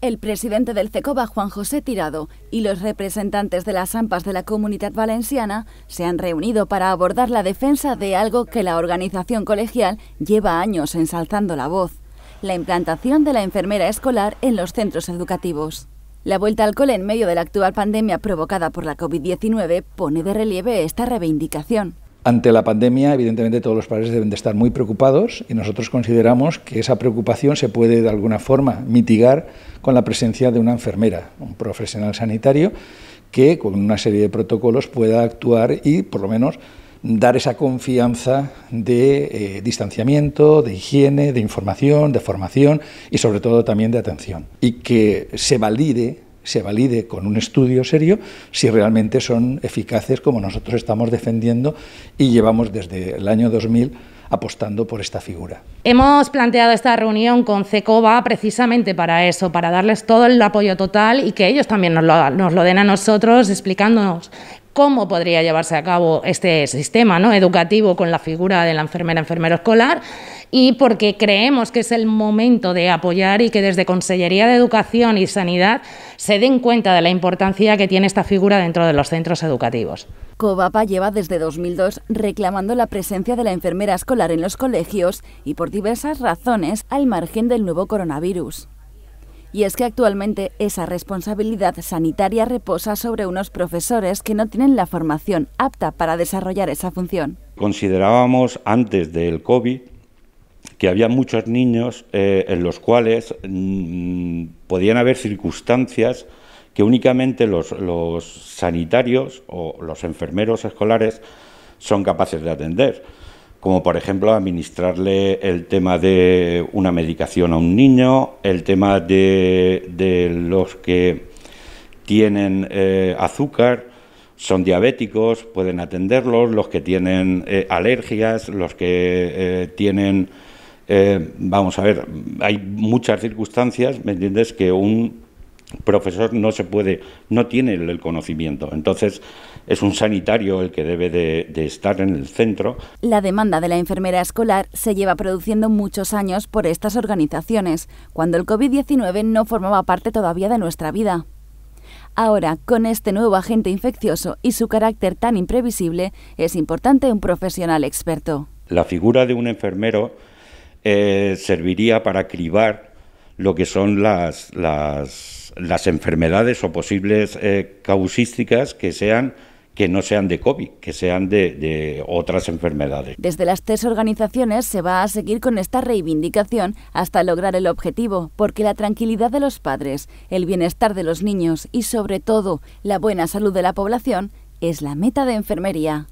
El presidente del CECOBA, Juan José Tirado, y los representantes de las AMPAs de la Comunidad Valenciana se han reunido para abordar la defensa de algo que la organización colegial lleva años ensalzando la voz, la implantación de la enfermera escolar en los centros educativos. La vuelta al cole en medio de la actual pandemia provocada por la COVID-19 pone de relieve esta reivindicación. Ante la pandemia, evidentemente todos los padres deben de estar muy preocupados y nosotros consideramos que esa preocupación se puede de alguna forma mitigar con la presencia de una enfermera, un profesional sanitario que con una serie de protocolos pueda actuar y por lo menos dar esa confianza de eh, distanciamiento, de higiene, de información, de formación y sobre todo también de atención. Y que se valide, se valide con un estudio serio si realmente son eficaces como nosotros estamos defendiendo y llevamos desde el año 2000 apostando por esta figura. Hemos planteado esta reunión con CECOBA precisamente para eso, para darles todo el apoyo total y que ellos también nos lo, nos lo den a nosotros explicándonos cómo podría llevarse a cabo este sistema ¿no? educativo con la figura de la enfermera enfermero escolar y porque creemos que es el momento de apoyar y que desde Consellería de Educación y Sanidad se den cuenta de la importancia que tiene esta figura dentro de los centros educativos. Covapa lleva desde 2002 reclamando la presencia de la enfermera escolar en los colegios y por diversas razones al margen del nuevo coronavirus. Y es que actualmente esa responsabilidad sanitaria reposa sobre unos profesores que no tienen la formación apta para desarrollar esa función. Considerábamos antes del COVID que había muchos niños eh, en los cuales mm, podían haber circunstancias que únicamente los sanitarios o los enfermeros escolares son capaces de atender como por ejemplo administrarle el tema de una medicación a un niño, el tema de, los que tienen eh, azúcar, son diabéticos, pueden atenderlos, los que tienen eh, alergias, los que eh, tienen, vamos a ver, hay muchas circunstancias, ¿me entiendes?, que un profesor no se puede, no tiene el conocimiento. Entonces es un sanitario el que debe de, estar en el centro. La demanda de la enfermera escolar se lleva produciendo muchos años por estas organizaciones, cuando el COVID-19 no formaba parte todavía de nuestra vida. Ahora, con este nuevo agente infeccioso y su carácter tan imprevisible, es importante un profesional experto. La figura de un enfermero eh, serviría para cribar lo que son las, las, enfermedades o posibles eh, causísticas que sean que no sean de COVID, que sean de, otras enfermedades. Desde las tres organizaciones se va a seguir con esta reivindicación hasta lograr el objetivo, porque la tranquilidad de los padres, el bienestar de los niños y sobre todo la buena salud de la población es la meta de enfermería.